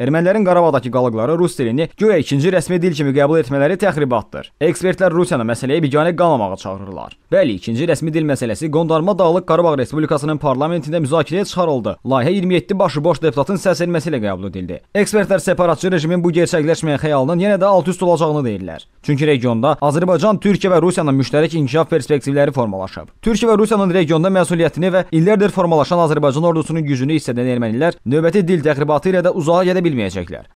Ermənilərin Qarabağdakı qalıqları rus dilini guya ikinci rəsmi dil kimi qəbul etmələri təxribatdır. Ekspertlər Rusiyanı məsələyə biganə qalmamağa çağırırlar. Bəli, ikinci rəsmi dil məsələsi Qondarma Dağlıq Qarabağ Respublikasının parlamentində müzakirəyə çıxarıldı. Layihə 27 başıboş deputatın səs verməsi ilə qəbul edildi. Ekspertlər separatçı rejimin bu gerçəkləşməyən xəyalının yenə də alt-üst olacağını deyirlər. Çünki regionda Azərbaycan, Türkiyə və Rusiyanın müştərək inkişaf perspektivləri formalaşıb. Türkiyə və Rusiyanın regionda məsuliyyətini və illərdir formalaşan Azərbaycan ordusunun gücünü hiss edən ermənilər növbəti dil təxribatı ilə də uzağa gedə bilməyəcəklər.